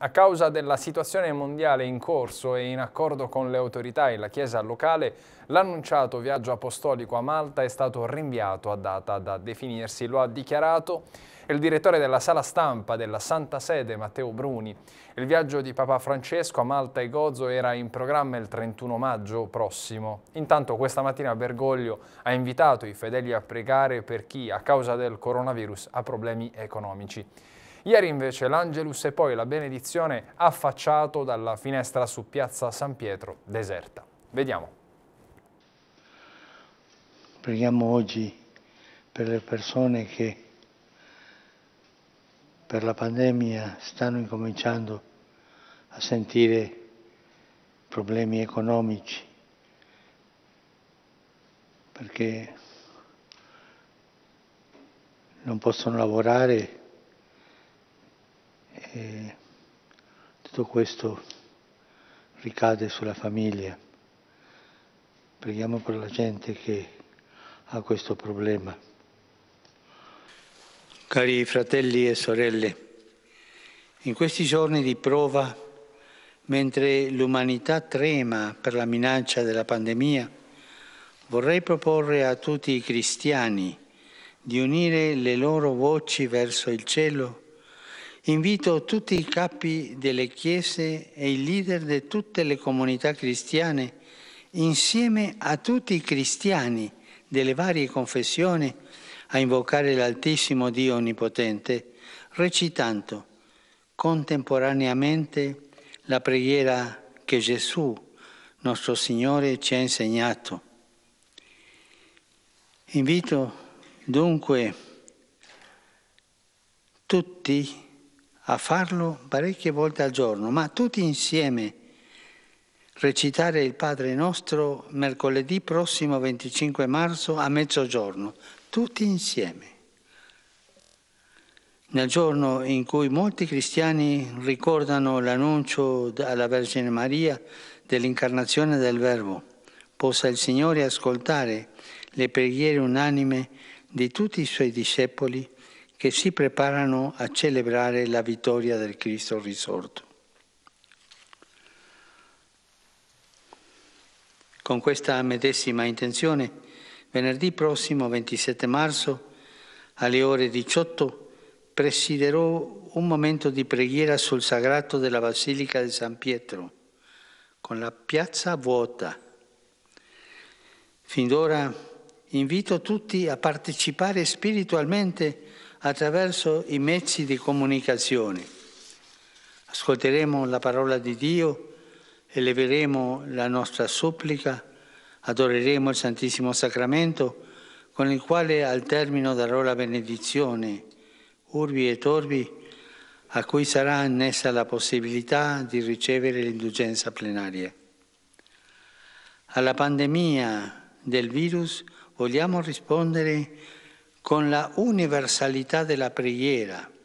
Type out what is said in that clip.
A causa della situazione mondiale in corso e in accordo con le autorità e la Chiesa locale, l'annunciato viaggio apostolico a Malta è stato rinviato a data da definirsi, lo ha dichiarato il direttore della sala stampa della Santa Sede, Matteo Bruni. Il viaggio di Papa Francesco a Malta e Gozo era in programma il 31 maggio prossimo. Intanto questa mattina Bergoglio ha invitato i fedeli a pregare per chi, a causa del coronavirus, ha problemi economici. Ieri invece l'Angelus e poi la benedizione affacciato dalla finestra su piazza San Pietro deserta. Vediamo. Preghiamo oggi per le persone che per la pandemia stanno incominciando a sentire problemi economici perché non possono lavorare e tutto questo ricade sulla famiglia. Preghiamo per la gente che ha questo problema. Cari fratelli e sorelle, in questi giorni di prova, mentre l'umanità trema per la minaccia della pandemia, vorrei proporre a tutti i cristiani di unire le loro voci verso il cielo Invito tutti i capi delle chiese e i leader di tutte le comunità cristiane, insieme a tutti i cristiani delle varie confessioni, a invocare l'Altissimo Dio Onnipotente, recitando contemporaneamente la preghiera che Gesù, nostro Signore, ci ha insegnato. Invito dunque tutti a farlo parecchie volte al giorno, ma tutti insieme recitare il Padre nostro mercoledì prossimo 25 marzo a mezzogiorno, tutti insieme. Nel giorno in cui molti cristiani ricordano l'annuncio alla Vergine Maria dell'incarnazione del Verbo, possa il Signore ascoltare le preghiere unanime di tutti i suoi discepoli che si preparano a celebrare la vittoria del Cristo risorto. Con questa medesima intenzione, venerdì prossimo 27 marzo alle ore 18 presiderò un momento di preghiera sul sagrato della Basilica di San Pietro, con la piazza vuota. Fin d'ora invito tutti a partecipare spiritualmente attraverso i mezzi di comunicazione. Ascolteremo la parola di Dio, eleveremo la nostra supplica, adoreremo il Santissimo Sacramento con il quale al termine darò la benedizione, urbi e torbi, a cui sarà annessa la possibilità di ricevere l'indulgenza plenaria. Alla pandemia del virus, vogliamo rispondere con la universalità della preghiera